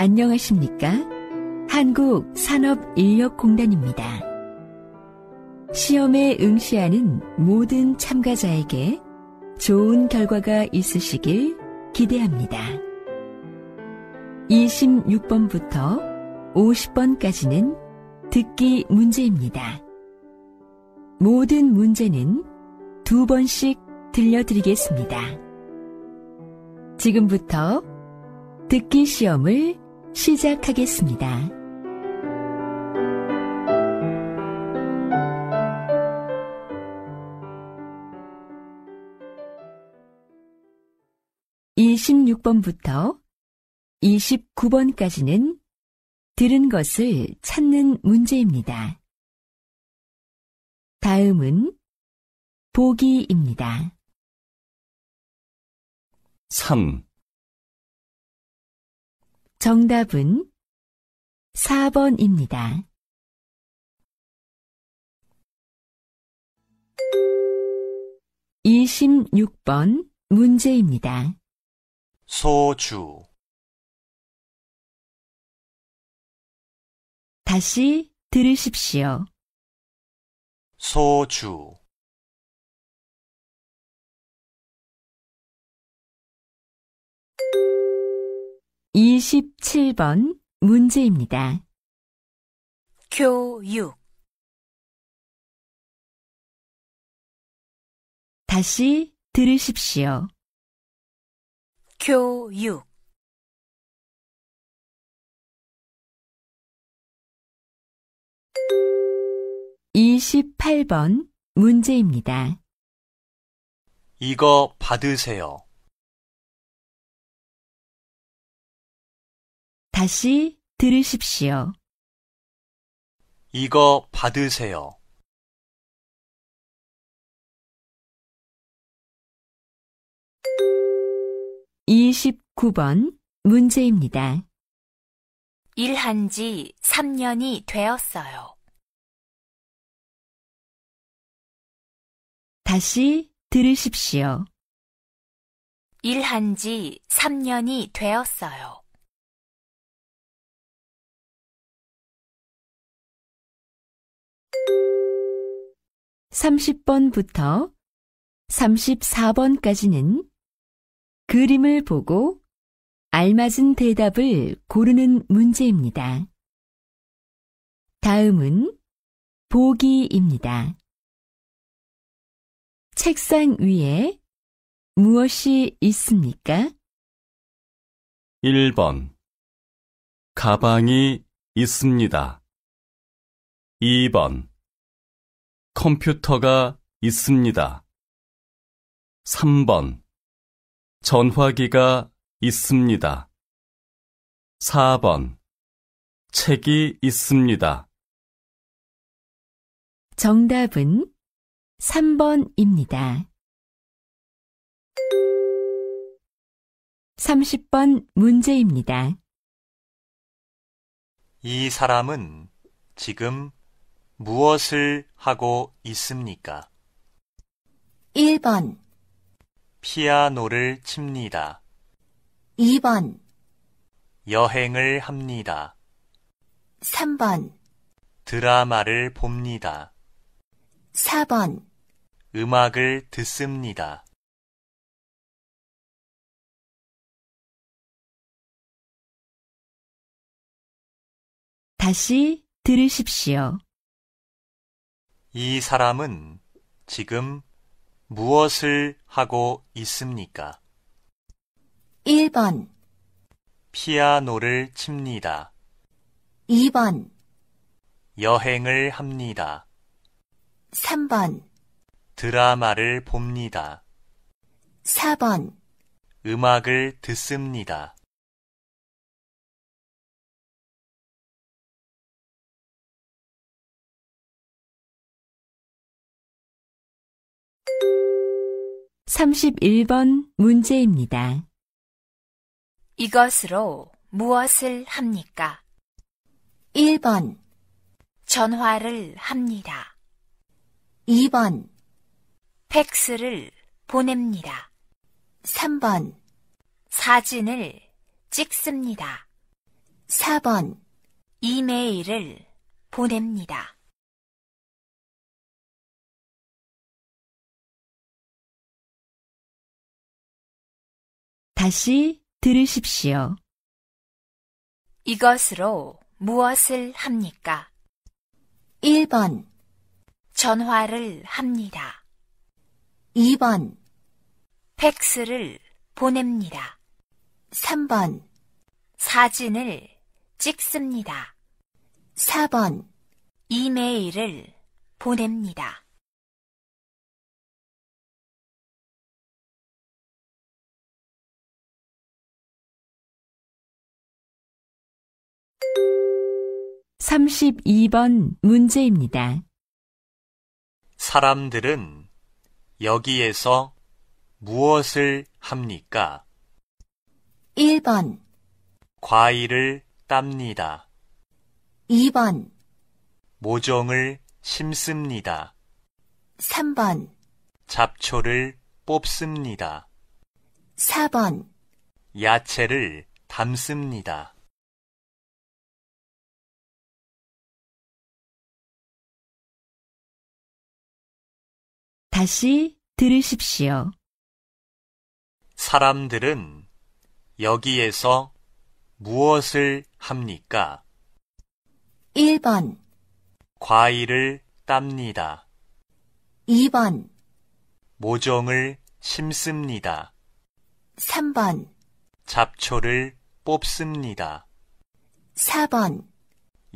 안녕하십니까? 한국산업인력공단입니다. 시험에 응시하는 모든 참가자에게 좋은 결과가 있으시길 기대합니다. 26번부터 50번까지는 듣기 문제입니다. 모든 문제는 두 번씩 들려드리겠습니다. 지금부터 듣기 시험을 시작하겠습니다. 이십 번부터 이십 번까지는 들은 것을 찾는 문제입니다. 다음은 보기입니다. 3. 정답은 4번입니다. 2 6번 문제입니다. 소주 다시 들으십시오. 소주 27번 문제입니다. 교육 다시 들으십시오. 교육 이십번 문제입니다. 이거 받으세요. 다시 들으십시오. 이거 받으세요. 이십번 문제입니다. 일한 지 3년이 되었어요. 다시 들으십시오. 일한 지 3년이 되었어요. 30번부터 34번까지는 그림을 보고 알맞은 대답을 고르는 문제입니다. 다음은 보기입니다. 책상 위에 무엇이 있습니까? 1번 가방이 있습니다. 2번 컴퓨터가 있습니다. 3번 전화기가 있습니다. 4번 책이 있습니다. 정답은 3번입니다. 30번 문제입니다. 이 사람은 지금 무엇을 하고 있습니까? 1번 피아노를 칩니다. 2번 여행을 합니다. 3번 드라마를 봅니다. 4번 음악을 듣습니다. 다시 들으십시오. 이 사람은 지금 무엇을 하고 있습니까? 1번 피아노를 칩니다. 2번 여행을 합니다. 3번 드라마를 봅니다. 4번 음악을 듣습니다. 31번 문제입니다. 이것으로 무엇을 합니까? 1번 전화를 합니다. 2번 팩스를 보냅니다. 3번 사진을 찍습니다. 4번 이메일을 보냅니다. 다시 들으십시오. 이것으로 무엇을 합니까? 1번 전화를 합니다. 2번 팩스를 보냅니다. 3번 사진을 찍습니다. 4번 이메일을 보냅니다. 32번 문제입니다. 사람들은 여기에서 무엇을 합니까? 1번 과일을 땁니다. 2번 모종을 심습니다. 3번 잡초를 뽑습니다. 4번 야채를 담습니다. 다시 들으십시오. 사람들은 여기에서 무엇을 합니까? 1번 과일을 땁니다. 2번 모종을 심습니다. 3번 잡초를 뽑습니다. 4번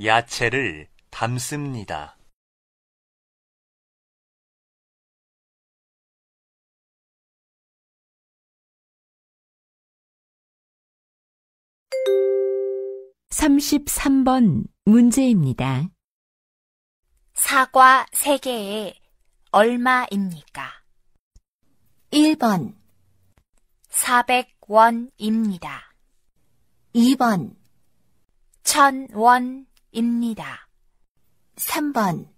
야채를 담습니다. 33번 문제입니다. 사과 3개에 얼마입니까? 1번 400원입니다. 2번 1000원입니다. 3번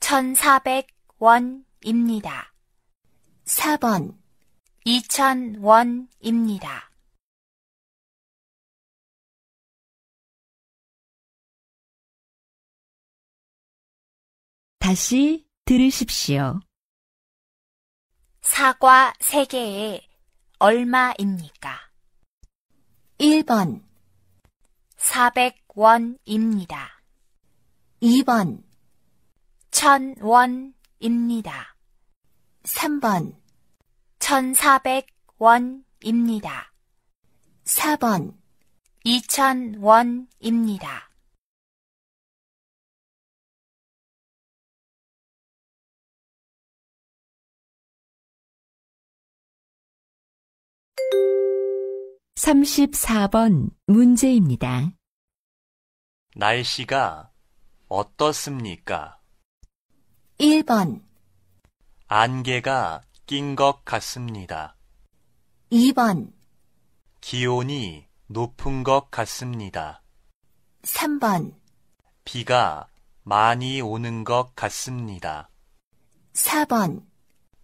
1400원입니다. 4번 2000원입니다. 다시 들으십시오. 사과 3개에 얼마입니까? 1번 400원입니다. 2번 1000원입니다. 3번 1400원입니다. 4번 2000원입니다. 34번 문제입니다. 날씨가 어떻습니까? 1번, 안개가 낀 것 같습니다. 2번, 기온이 높은 것 같습니다. 3번, 비가 많이 오는 것 같습니다. 4번,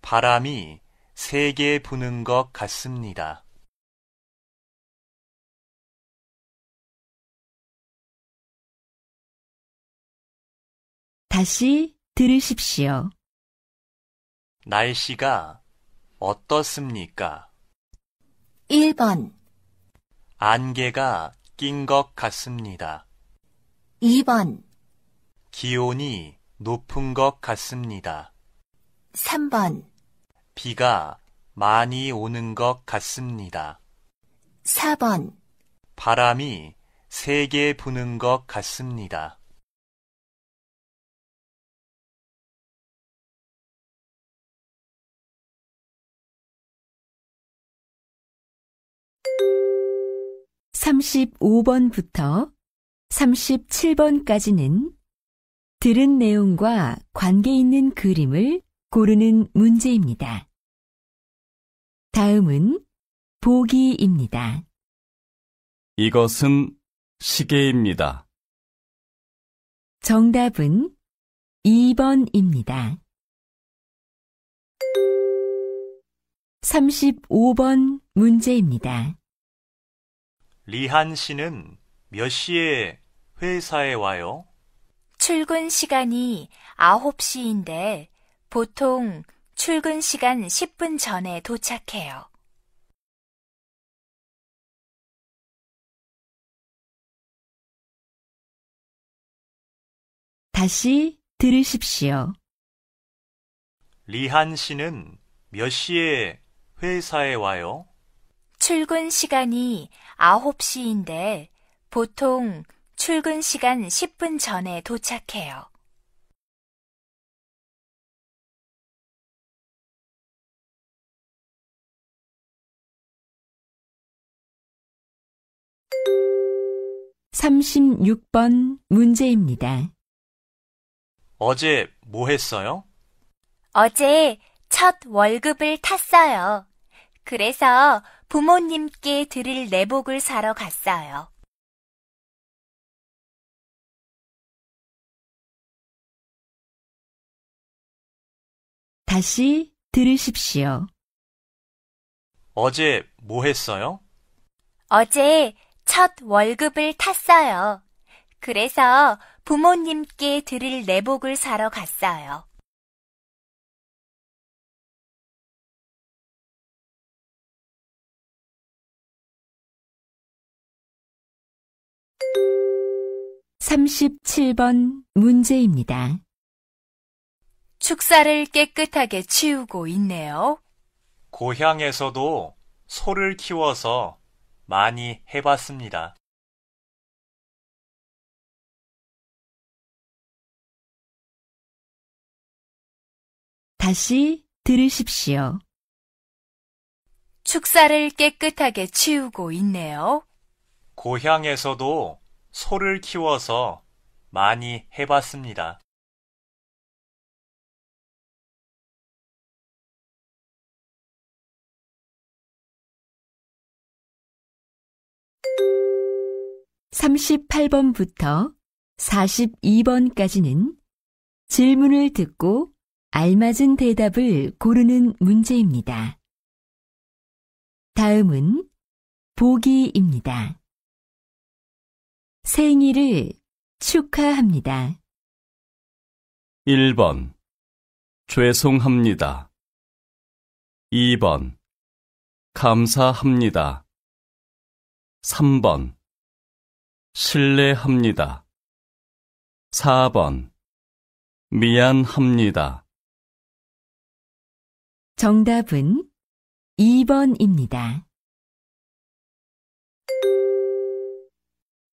바람이 세개 부는 것 같습니다. 다시 들으십시오. 날씨가 어떻습니까? 1번 안개가 낀 것 같습니다. 2번 기온이 높은 것 같습니다. 3번 비가 많이 오는 것 같습니다. 4번 바람이 세게 부는 것 같습니다. 35번부터 37번까지는 들은 내용과 관계 있는 그림을 고르는 문제입니다. 다음은 보기입니다. 이것은 시계입니다. 정답은 2번입니다. 35번 문제입니다. 리한 씨는 몇 시에 회사에 와요? 출근 시간이 9시인데 보통 출근 시간 10분 전에 도착해요. 다시 들으십시오. 리한 씨는 몇 시에 회사에 와요? 출근 시간이 9시인데 보통 출근 시간 10분 전에 도착해요. 36번 문제입니다. 어제 뭐 했어요? 어제 첫 월급을 탔어요. 그래서 부모님께 드릴 내복을 사러 갔어요. '다시 들으십시오. 어제 뭐 했어요? 어제 첫 월급을 탔어요. 그래서 부모님께 드릴 내복을 사러 갔어요. 삼십번 문제입니다. 축사를 깨끗하게 치우고 있네요. 고향에서도 소를 키워서 많이 해봤습니다. 다시 들으십시오. 축사를 깨끗하게 치우고 있네요. 고향에서도 소를 키워서 많이 해봤습니다. 38번부터 42번까지는 질문을 듣고 알맞은 대답을 고르는 문제입니다. 다음은 보기입니다. 생일을 축하합니다. 1번 죄송합니다. 2번 감사합니다. 3번 신뢰합니다. 4번 미안합니다. 정답은 2번입니다.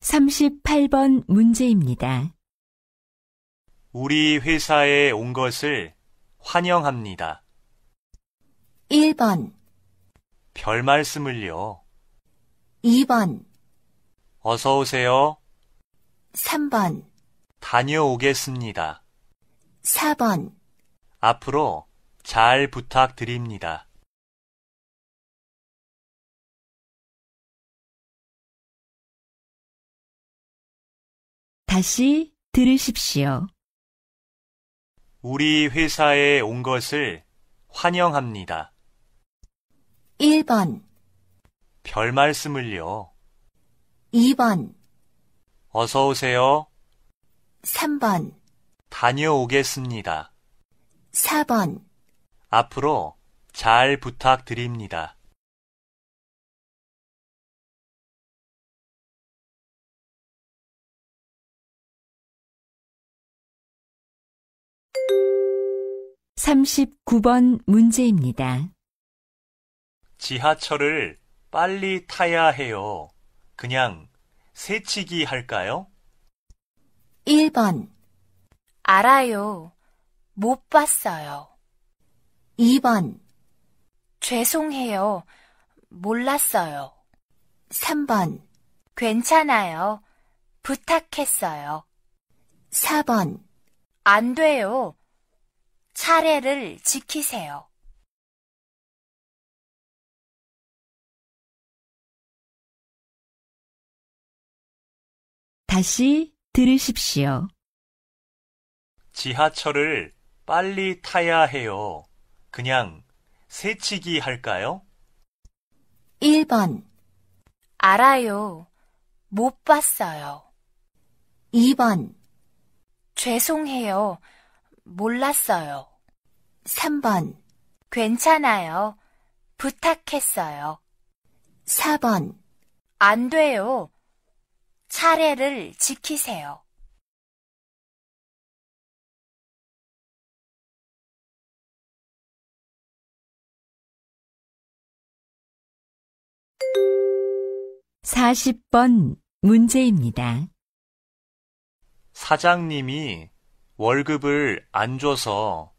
38번 문제입니다. 우리 회사에 온 것을 환영합니다. 1번 별 말씀을요. 2번 어서 오세요. 3번 다녀오겠습니다. 4번 앞으로 잘 부탁드립니다. 다시 들으십시오. 우리 회사에 온 것을 환영합니다. 1번 별 말씀을요. 2번, 어서 오세요. 3번, 다녀오겠습니다. 4번, 앞으로 잘 부탁드립니다. (39번) 문제입니다. 지하철을 빨리 타야 해요. 그냥 새치기 할까요? 1번, 알아요. 못 봤어요. 2번, 죄송해요. 몰랐어요. 3번, 괜찮아요. 부탁했어요. 4번, 안 돼요. 차례를 지키세요. 다시 들으십시오. 지하철을 빨리 타야 해요. 그냥 새치기 할까요? 1번, 알아요. 못 봤어요. 2번, 죄송해요. 몰랐어요. 3번, 괜찮아요. 부탁했어요. 4번, 안 돼요. 차례를 지키세요. 사십 번 문제입니다. 사장님이 월급을 안 줘서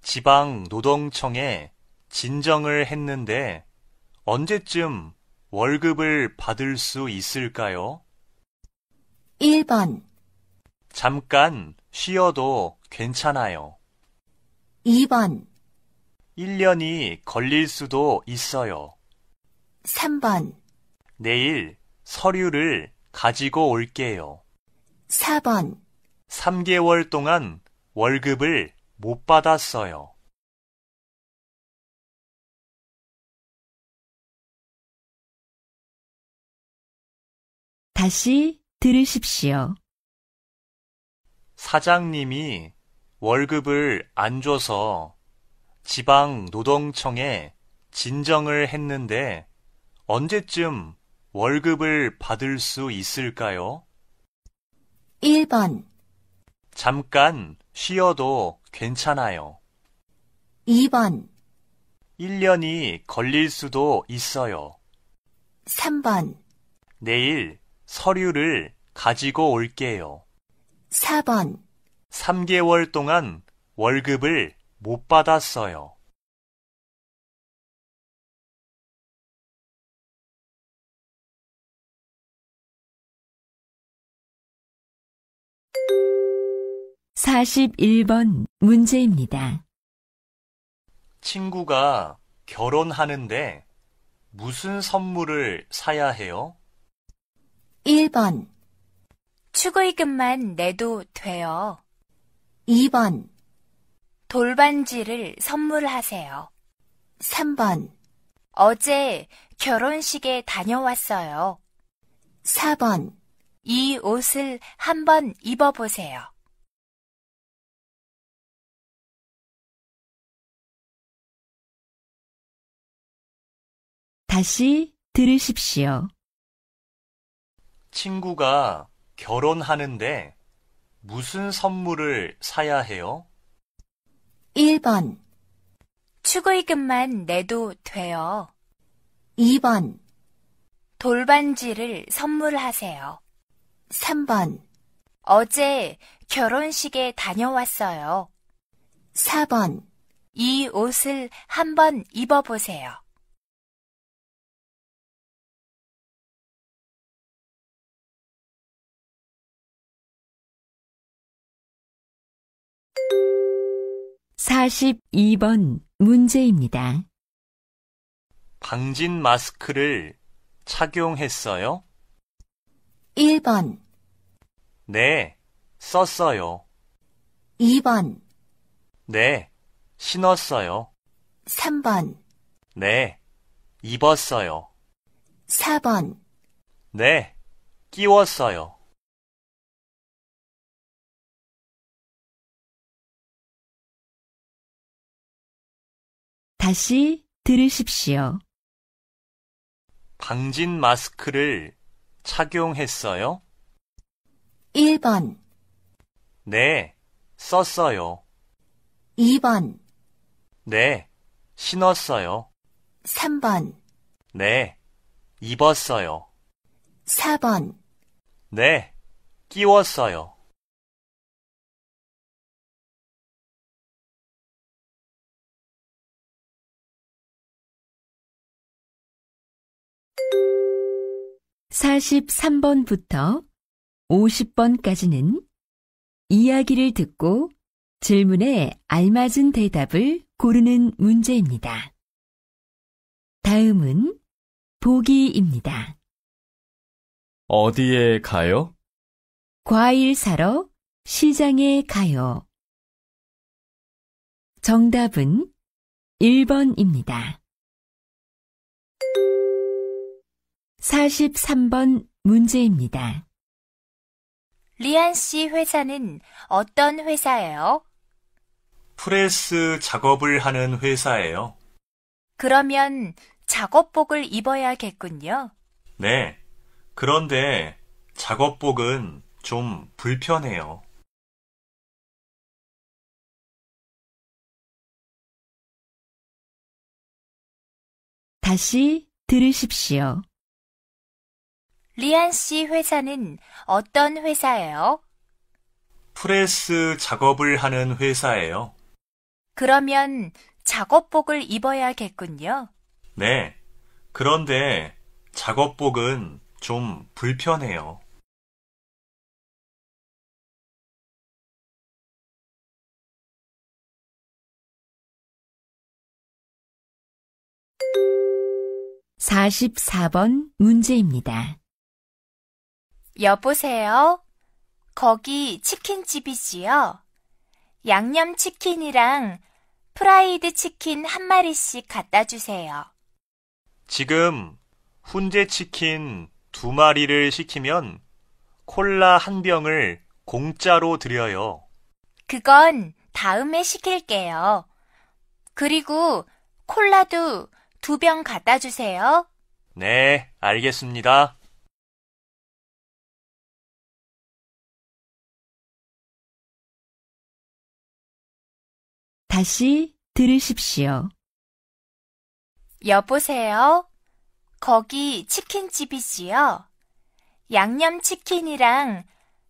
지방 노동청에 진정을 했는데 언제쯤 월급을 받을 수 있을까요? 1번 잠깐 쉬어도 괜찮아요. 2번 1년이 걸릴 수도 있어요. 3번 내일 서류를 가지고 올게요. 4번 3개월 동안 월급을 못 받았어요. 다시 들으십시오. 사장님이 월급을 안 줘서 지방 노동청에 진정을 했는데 언제쯤 월급을 받을 수 있을까요? 1번 잠깐 쉬어도 괜찮아요. 2번 1년이 걸릴 수도 있어요. 3번 내일 서류를 가지고 올게요. 4번 3개월 동안 월급을 못 받았어요. 사십번 문제입니다. 친구가 결혼하는데 무슨 선물을 사야 해요? 1번 추구금만 내도 돼요. 2번 돌반지를 선물하세요. 3번 어제 결혼식에 다녀왔어요. 4번 이 옷을 한번 입어보세요. 다시 들으십시오. 친구가 결혼하는데 무슨 선물을 사야 해요? 1번 축의금만 내도 돼요. 2번 돌반지를 선물하세요. 3번 어제 결혼식에 다녀왔어요. 4번 이 옷을 한번 입어보세요. 42번 문제입니다. 방진 마스크를 착용했어요? 1번 네, 썼어요. 2번 네, 신었어요. 3번 네, 입었어요. 4번 네, 끼웠어요. 다시 들으십시오. 방진 마스크를 착용했어요? 1번, 네, 썼어요. 2번, 네, 신었어요. 3번, 네, 입었어요. 4번. 네, 끼웠어요. 43번부터 50번까지는 이야기를 듣고 질문에 알맞은 대답을 고르는 문제입니다. 다음은 보기입니다. 어디에 가요? 과일 사러 시장에 가요. 정답은 1번입니다. 43번 문제입니다. 리안 씨 회사는 어떤 회사예요? 프레스 작업을 하는 회사예요. 그러면 작업복을 입어야겠군요. 네. 그런데 작업복은 좀 불편해요. 다시 들으십시오. 리안 씨 회사는 어떤 회사예요? 프레스 작업을 하는 회사예요. 그러면 작업복을 입어야겠군요. 네. 그런데 작업복은 좀 불편해요. (44번) 문제입니다. 여보세요? 거기 치킨집이지요? 양념치킨이랑 프라이드 치킨 한 마리씩 갖다 주세요. 지금 훈제 치킨 두 마리를 시키면 콜라 한 병을 공짜로 드려요. 그건 다음에 시킬게요. 그리고 콜라도 두 병 갖다 주세요. 네, 알겠습니다. 다시 들으십시오. 여보세요? 거기 치킨집이지요? 양념치킨이랑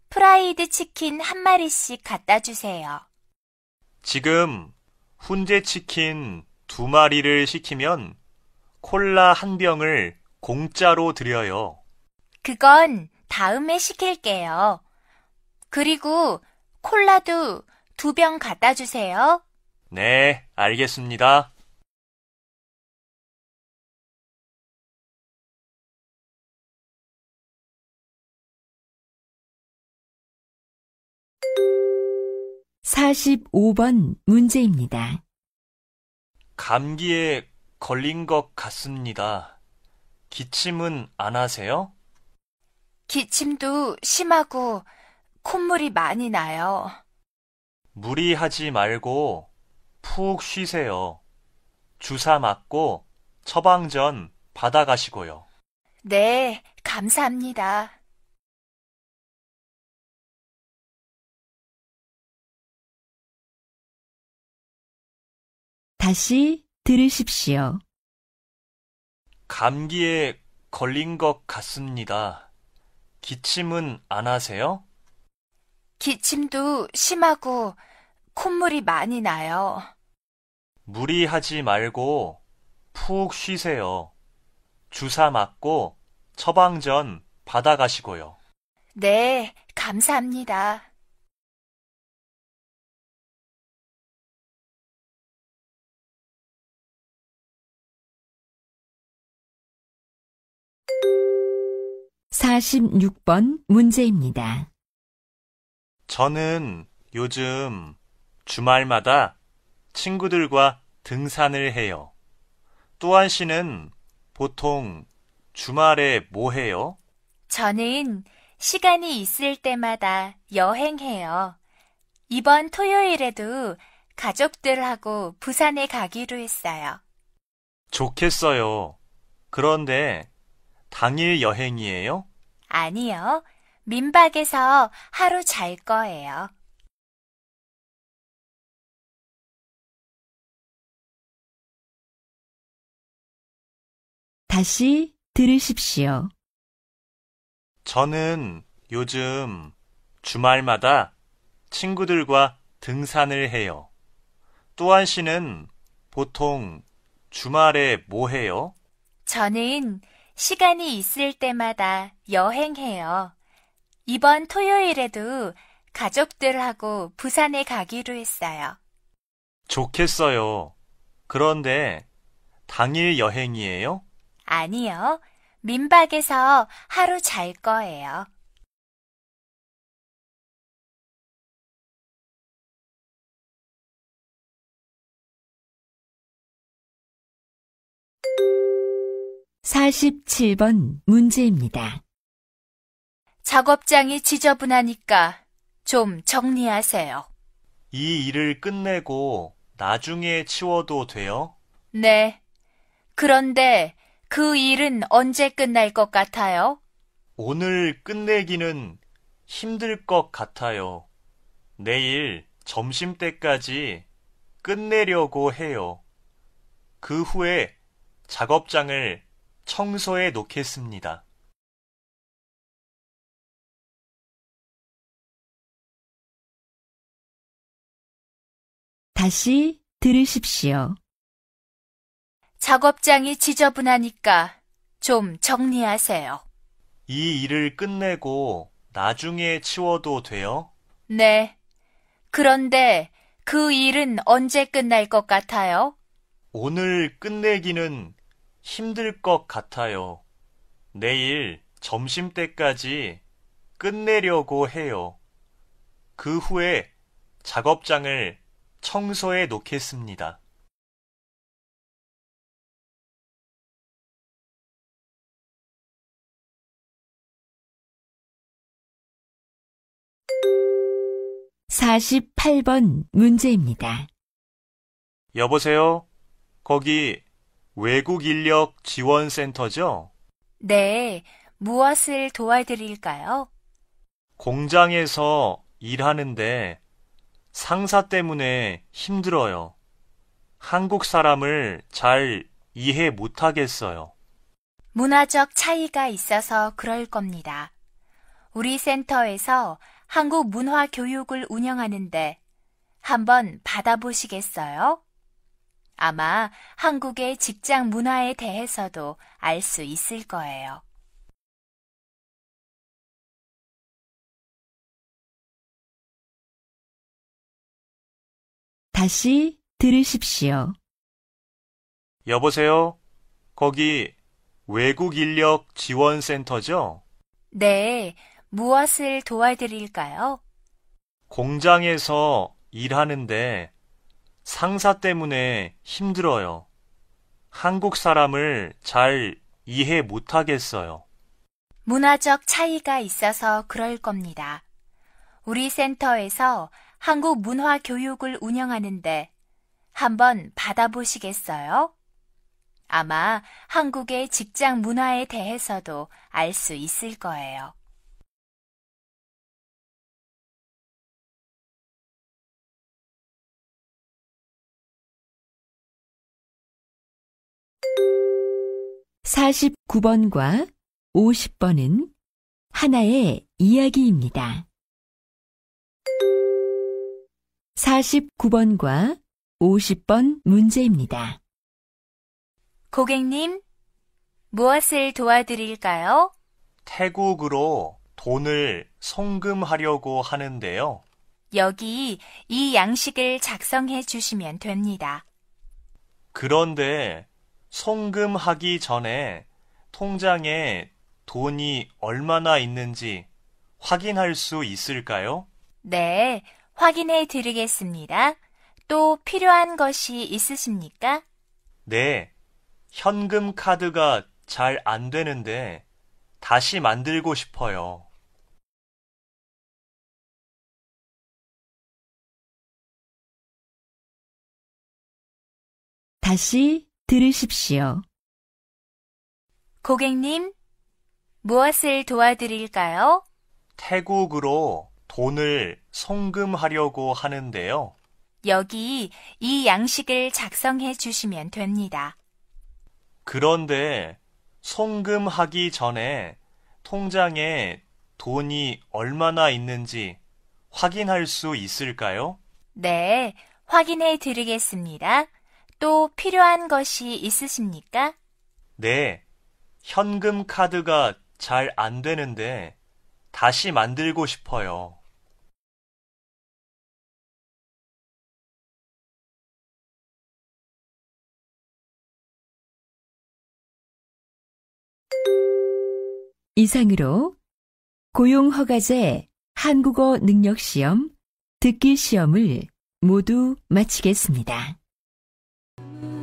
프라이드 치킨 한 마리씩 갖다 주세요. 지금 훈제 치킨 두 마리를 시키면 콜라 한 병을 공짜로 드려요. 그건 다음에 시킬게요. 그리고 콜라도 두 병 갖다 주세요. 네, 알겠습니다. 4 5번 문제입니다. 감기에 걸린 것 같습니다. 기침은 안 하세요? 기침도 심하고 콧물이 많이 나요. 무리하지 말고 푹 쉬세요. 주사 맞고 처방전 받아가시고요. 네, 감사합니다. 다시 들으십시오. 감기에 걸린 것 같습니다. 기침은 안 하세요? 기침도 심하고 콧물이 많이 나요. 무리하지 말고 푹 쉬세요. 주사 맞고 처방전 받아가시고요. 네, 감사합니다. 4 6번 문제입니다. 저는 요즘 주말마다 친구들과 등산을 해요. 또한 씨는 보통 주말에 뭐 해요? 저는 시간이 있을 때마다 여행해요. 이번 토요일에도 가족들하고 부산에 가기로 했어요. 좋겠어요. 그런데 당일 여행이에요? 아니요. 민박에서 하루 잘 거예요. 다시 들으십시오. 저는 요즘 주말마다 친구들과 등산을 해요. 또한 씨는 보통 주말에 뭐 해요? 저는 시간이 있을 때마다 여행해요. 이번 토요일에도 가족들하고 부산에 가기로 했어요. 좋겠어요. 그런데 당일 여행이에요? 아니요. 민박에서 하루 잘 거예요. 사십번 문제입니다. 작업장이 지저분하니까 좀 정리하세요. 이 일을 끝내고 나중에 치워도 돼요? 네. 그런데 그 일은 언제 끝날 것 같아요? 오늘 끝내기는 힘들 것 같아요. 내일 점심 때까지 끝내려고 해요. 그 후에 작업장을 청소해 놓겠습니다. 다시 들으십시오. 작업장이 지저분하니까 좀 정리하세요. 이 일을 끝내고 나중에 치워도 돼요? 네. 그런데 그 일은 언제 끝날 것 같아요? 오늘 끝내기는 힘들 것 같아요. 내일 점심 때까지 끝내려고 해요. 그 후에 작업장을 청소해 놓겠습니다. 48번 문제입니다. 여보세요? 거기 외국 인력 지원 센터죠? 네, 무엇을 도와드릴까요? 공장에서 일하는데 상사 때문에 힘들어요. 한국 사람을 잘 이해 못하겠어요. 문화적 차이가 있어서 그럴 겁니다. 우리 센터에서 한국 문화 교육을 운영하는데 한번 받아보시겠어요? 아마 한국의 직장 문화에 대해서도 알 수 있을 거예요. 다시 들으십시오. 여보세요? 거기 외국 인력 지원센터죠? 네, 무엇을 도와드릴까요? 공장에서 일하는데 상사 때문에 힘들어요. 한국 사람을 잘 이해 못하겠어요. 문화적 차이가 있어서 그럴 겁니다. 우리 센터에서 한국 문화 교육을 운영하는데 한번 받아보시겠어요? 아마 한국의 직장 문화에 대해서도 알 수 있을 거예요. 49번과 50번은 하나의 이야기입니다. 49번과 50번 문제입니다. 고객님, 무엇을 도와드릴까요? 태국으로 돈을 송금하려고 하는데요. 여기 이 양식을 작성해 주시면 됩니다. 그런데 송금하기 전에 통장에 돈이 얼마나 있는지 확인할 수 있을까요? 네, 확인해 드리겠습니다. 또 필요한 것이 있으십니까? 네, 현금 카드가 잘 안 되는데 다시 만들고 싶어요. 다시 들으십시오. 고객님, 무엇을 도와드릴까요? 태국으로 돈을 송금하려고 하는데요. 여기 이 양식을 작성해 주시면 됩니다. 그런데 송금하기 전에 통장에 돈이 얼마나 있는지 확인할 수 있을까요? 네, 확인해 드리겠습니다. 또 필요한 것이 있으십니까? 네. 현금 카드가 잘 안 되는데 다시 만들고 싶어요. 이상으로 고용허가제 한국어 능력시험 듣기 시험을 모두 마치겠습니다. Thank you.